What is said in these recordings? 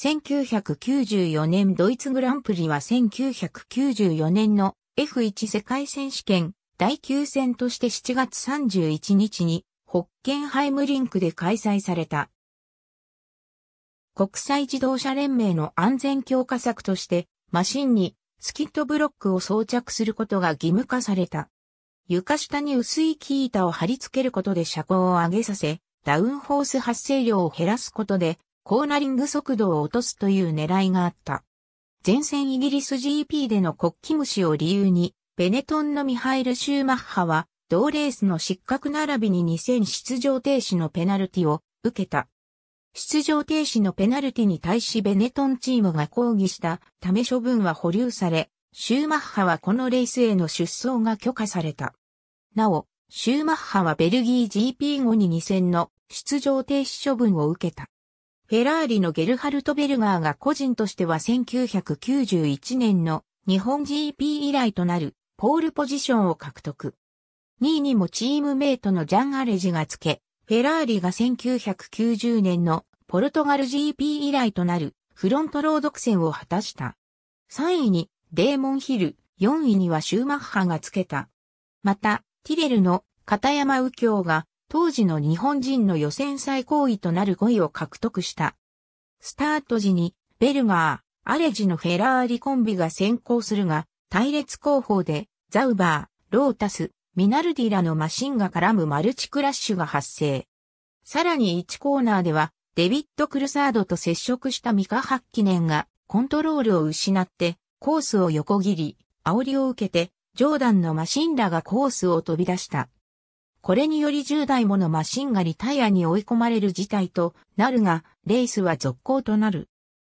1994年ドイツグランプリは1994年の F1 世界選手権第9戦として7月31日にホッケンハイムリンクで開催された。国際自動車連盟の安全強化策としてマシンにスキットブロックを装着することが義務化された。床下に薄い木板を貼り付けることで車高を上げさせ、ダウンホース発生量を減らすことでコーナリング速度を落とすという狙いがあった。前線イギリス GP での国旗虫を理由に、ベネトンのミハイル・シューマッハは、同レースの失格並びに2000出場停止のペナルティを受けた。出場停止のペナルティに対しベネトンチームが抗議したため処分は保留され、シューマッハはこのレースへの出走が許可された。なお、シューマッハはベルギー GP 後に2000の出場停止処分を受けた。フェラーリのゲルハルト・ベルガーが個人としては1991年の日本 GP 以来となるポールポジションを獲得。2位にもチームメイトのジャン・アレジがつけ、フェラーリが1990年のポルトガル GP 以来となるフロントロー独占を果たした。3位にデーモン・ヒル、4位にはシューマッハがつけた。また、ティレルの片山右京が当時の日本人の予選最高位となる5位を獲得した。スタート時に、ベルガー、アレジのフェラーリコンビが先行するが、隊列後方で、ザウバー、ロータス、ミナルディラのマシンが絡むマルチクラッシュが発生。さらに1コーナーでは、デビッド・クルサードと接触したミカ・ハッキネンが、コントロールを失って、コースを横切り、煽りを受けて、ジョーダンのマシンらがコースを飛び出した。これにより10台ものマシンがリタイアに追い込まれる事態となるが、レースは続行となる。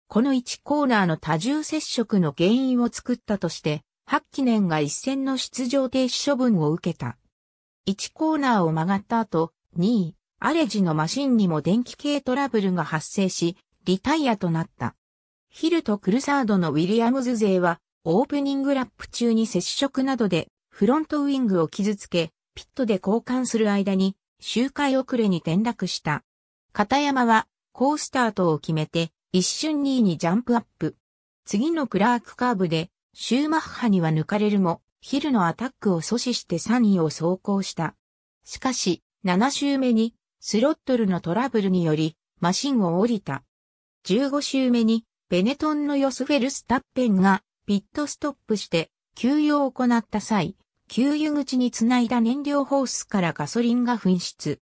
この1コーナーの多重接触の原因を作ったとして、8記念が一戦の出場停止処分を受けた。1コーナーを曲がった後、2位、アレジのマシンにも電気系トラブルが発生し、リタイアとなった。ヒルとクルサードのウィリアムズ勢は、オープニングラップ中に接触などで、フロントウィングを傷つけ、ピットで交換する間に周回遅れに転落した。片山は好スタートを決めて一瞬2位にジャンプアップ。次のクラークカーブでシューマッハには抜かれるもヒルのアタックを阻止して3位を走行した。しかし7周目にスロットルのトラブルによりマシンを降りた。15周目にベネトンのヨスフェルスタッペンがピットストップして休養を行った際、給油口につないだ燃料ホースからガソリンが噴出。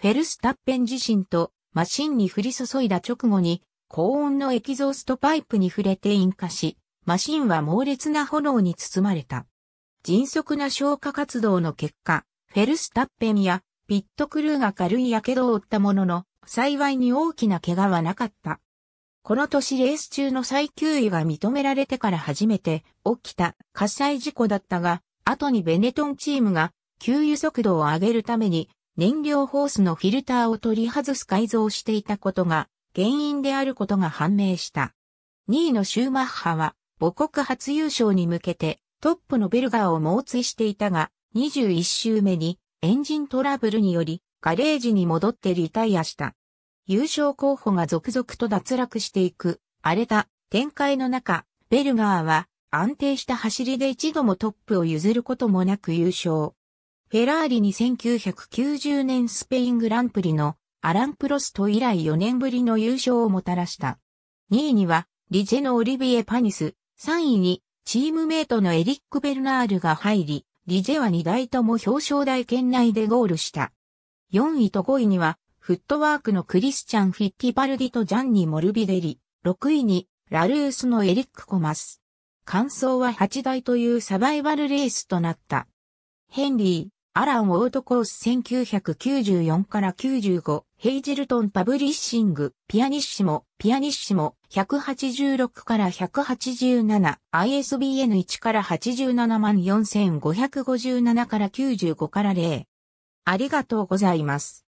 フェルスタッペン自身とマシンに降り注いだ直後に高温のエキゾーストパイプに触れて引火し、マシンは猛烈な炎に包まれた。迅速な消火活動の結果、フェルスタッペンやピットクルーが軽い火傷を負ったものの、幸いに大きな怪我はなかった。この年レース中の再給油が認められてから初めて起きた火災事故だったが、後にベネトンチームが給油速度を上げるために燃料ホースのフィルターを取り外す改造をしていたことが原因であることが判明した。2位のシューマッハは母国初優勝に向けてトップのベルガーを猛追していたが21周目にエンジントラブルによりガレージに戻ってリタイアした。優勝候補が続々と脱落していく荒れた展開の中、ベルガーは安定した走りで一度もトップを譲ることもなく優勝。フェラーリに1990年スペイングランプリのアラン・プロスト以来4年ぶりの優勝をもたらした。2位にはリジェのオリビエ・パニス、3位にチームメイトのエリック・ベルナールが入り、リジェは2台とも表彰台圏内でゴールした。4位と5位にはフットワークのクリスチャン・フィッティバルディとジャンニ・モルビデリ、6位にラルースのエリック・コマス、感想は8台というサバイバルレースとなった。ヘンリー、アラン・オートコース1994から95、ヘイジルトン・パブリッシング、ピアニッシモ、ピアニッシモ、186から187、ISBN1 から87万4557から95から0。ありがとうございます。